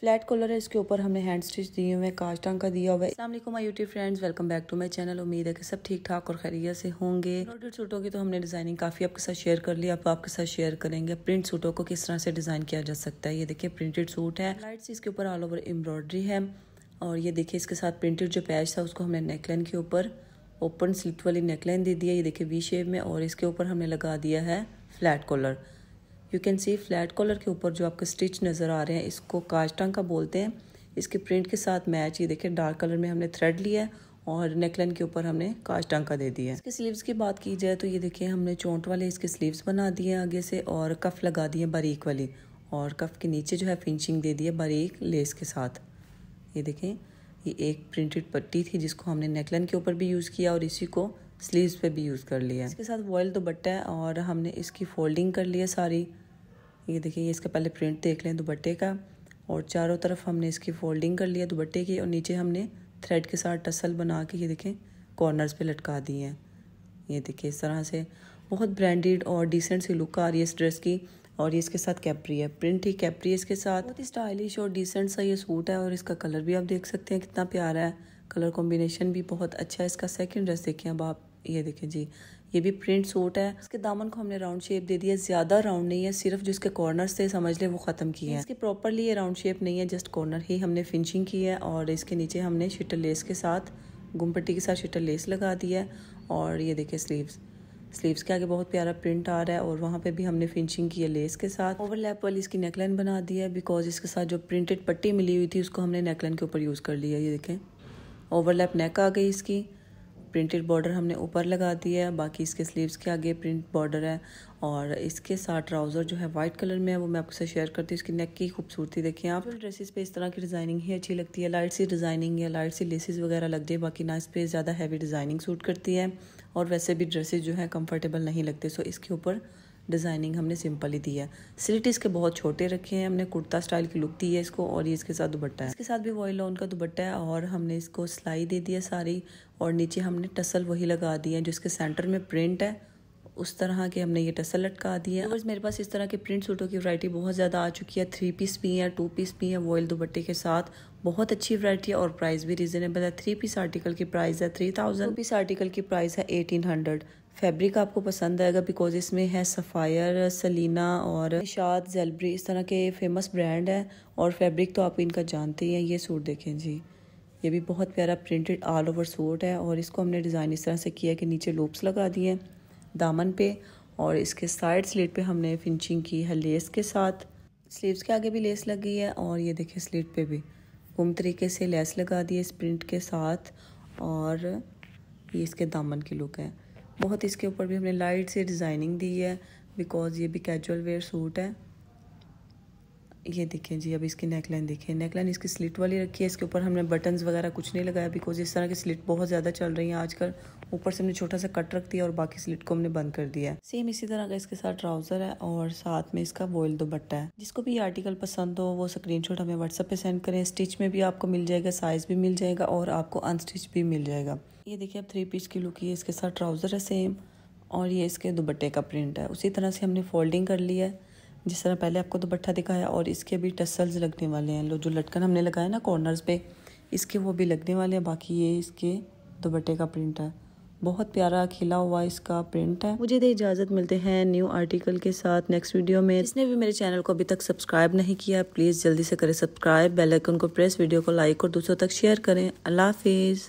flat colour है इसके ऊपर हमने हैंड स्टिच दिए हुए काज टांग का दिया हुआ है असलम my YouTube friends welcome back to my channel उम्मीद है कि सब ठीक ठाक और खैरियत से होंगे एम्ब्रॉयडर सूटों की तो हमने डिज़ाइनिंग काफ़ी आपके साथ शेयर कर लिया अब आप आपके साथ शेयर करेंगे प्रिंट सूटों को किस तरह से डिज़ाइन किया जा सकता है ये देखिए प्रिंटेड सूट है लाइट्स इसके ऊपर ऑल ओवर एम्ब्रॉयडरी है और ये देखिए इसके साथ प्रिंटेड जो पैच था उसको हमने नेकलाइन के ऊपर ओपन स्लिप वाली नेकलाइन दे दी है ये देखिए वी शेप में और इसके ऊपर हमने लगा दिया है flat collar you can see flat collar के ऊपर जो आपके स्टिच नज़र आ रहे हैं इसको टांग का बोलते हैं इसके प्रिंट के साथ मैच ये देखिए डार्क कलर में हमने थ्रेड लिया है और नेकलाइन के ऊपर हमने टांग का दे दिया है इसके स्लीव्स की बात की जाए तो ये देखिए हमने चोंट वाले इसके स्लीव्स बना दिए हैं आगे से और कफ लगा दिए बारीक वाली और कफ के नीचे जो है फिनिशिंग दे दी है बारीक लेस के साथ ये देखें ये एक प्रिंटेड पट्टी थी जिसको हमने नेकलाइन के ऊपर भी यूज़ किया और इसी को स्लीव्स पे भी यूज़ कर लिया है इसके साथ वॉयल दुपट्टा है और हमने इसकी फोल्डिंग कर लिया सारी ये देखिए ये इसका पहले प्रिंट देख लें दुपट्टे का और चारों तरफ हमने इसकी फोल्डिंग कर लिया दुपट्टे की और नीचे हमने थ्रेड के साथ टसल बना के ये देखें कॉर्नर्स पे लटका दिए हैं ये देखिए इस तरह से बहुत ब्रांडेड और डिसेंट सी लुक आ रही है इस ड्रेस की और ये इसके साथ कैपरी है प्रिंट ही कैपरी है इसके साथ बहुत ही स्टाइलिश और डिसेंट सा ये सूट है और इसका कलर भी आप देख सकते हैं कितना प्यारा है कलर कॉम्बिनेशन भी बहुत अच्छा है इसका सेकेंड ड्रेस देखें अब आप ये देखें जी ये भी प्रिंट सूट है इसके दामन को हमने राउंड शेप दे दिया ज़्यादा राउंड नहीं है सिर्फ जो इसके कॉर्नर थे समझ लें वो ख़त्म किए हैं इसके प्रॉपरली ये राउंड शेप नहीं है जस्ट कॉर्नर ही हमने फिनिशिंग की है और इसके नीचे हमने शिटर लेस के साथ गुमपट्टी के साथ शिटर लेस लगा दिया है और ये देखें स्लीव्स स्लीव्स के आगे बहुत प्यारा प्रिंट आ रहा है और वहाँ पे भी हमने फिनिशिंग की है लेस के साथ ओवरलैप वाली इसकी नेकलाइन बना दी है बिकॉज इसके साथ जो प्रिंटेड पट्टी मिली हुई थी उसको हमने नेकलाइन के ऊपर यूज़ कर लिया ये देखें ओवरलैप नेक आ गई इसकी प्रिंटेड बॉर्डर हमने ऊपर लगा दिया है बाकी इसके स्लीव्स के आगे प्रिंट बॉर्डर है और इसके साथ ट्राउज़र जो है वाइट कलर में है वो मैं आपके साथ शेयर करती हूँ इसकी नेक की खूबसूरती देखें आप ड्रेसेस पे इस तरह की डिज़ाइनिंग ही अच्छी लगती है लाइट सी डिज़ाइनिंग या लाइट सी लेसेस वगैरह लग जाए बाकी ना इस पर ज़्यादा हैवी डिज़ाइनिंग सूट करती है और वैसे भी ड्रेसेज जो है कम्फर्टेबल नहीं लगते सो इसके ऊपर डिज़ाइनिंग हमने सिंपल ही दी है स्लिट इसके बहुत छोटे रखे हैं हमने कुर्ता स्टाइल की लुक दी है इसको और ये इसके साथ दुबट्टा है इसके साथ भी वॉयल लॉन का दुबट्टा है और हमने इसको सिलाई दे दी है सारी और नीचे हमने टसल वही लगा दी है जो इसके सेंटर में प्रिंट है उस तरह के हमने ये टसल लटका दी है और मेरे पास इस तरह के प्रिंट सूटों की वरायटी बहुत ज़्यादा आ चुकी है थ्री पीस भी हैं टू पीस भी हैं वॉयल दुबट्टे के साथ बहुत अच्छी वरायटी है और प्राइस भी रिजनेबल है थ्री पीस आर्टिकल की प्राइस है थ्री थाउजेंड पीस आर्टिकल की प्राइस है एटीन हंड्रेड फैब्रिक आपको पसंद आएगा बिकॉज इसमें है सफ़ायर सलीना और निशाद जेलब्री इस तरह के फेमस ब्रांड है और फैब्रिक तो आप इनका जानते ही हैं ये सूट देखें जी ये भी बहुत प्यारा प्रिंटेड ऑल ओवर सूट है और इसको हमने डिज़ाइन इस तरह से किया कि नीचे लूप्स लगा दिए दामन पे और इसके साइड स्लीट पे हमने फिनिशिंग की है लेस के साथ स्लीव्स के आगे भी लेस लगी है और ये देखें स्लीट पे भी गुम तरीके से लेस लगा दी है इस प्रिंट के साथ और ये इसके दामन की लुक है बहुत इसके ऊपर भी हमने लाइट से डिज़ाइनिंग दी है बिकॉज़ ये भी कैजुअल वेयर सूट है ये देखें जी अब इसकी नेकलाइन देखें नेकलाइन इसकी स्लिट वाली रखी है इसके ऊपर हमने बटन्स वगैरह कुछ नहीं लगाया बिकॉज इस तरह की स्लिट बहुत ज़्यादा चल रही है आजकल ऊपर से हमने छोटा सा कट रख दिया और बाकी स्लिट को हमने बंद कर दिया सेम इसी तरह का इसके साथ ट्राउज़र है और साथ में इसका बॉयल दुपट्टा है जिसको भी आर्टिकल पसंद हो वो स्क्रीन हमें व्हाट्सएप पर सेंड करें स्टिच में भी आपको मिल जाएगा साइज़ भी मिल जाएगा और आपको अनस्टिच भी मिल जाएगा ये देखिए अब थ्री पीस की लुक है इसके साथ ट्राउज़र है सेम और ये इसके दुबट्टे का प्रिंट है उसी तरह से हमने फोल्डिंग कर लिया है जिस तरह पहले आपको दुपट्टा दिखाया और इसके भी टसल्स लगने वाले हैं लो जो लटकन हमने लगाया ना कॉर्नर्स पे इसके वो भी लगने वाले हैं बाकी ये इसके दुपट्टे का प्रिंट है बहुत प्यारा खिला हुआ इसका प्रिंट है मुझे दे तो इजाज़त मिलते हैं न्यू आर्टिकल के साथ नेक्स्ट वीडियो में जिसने भी मेरे चैनल को अभी तक सब्सक्राइब नहीं किया प्लीज़ जल्दी से करें सब्सक्राइब बेलाइकन को प्रेस वीडियो को लाइक और दूसरों तक शेयर करें अल्लाह हाफिज़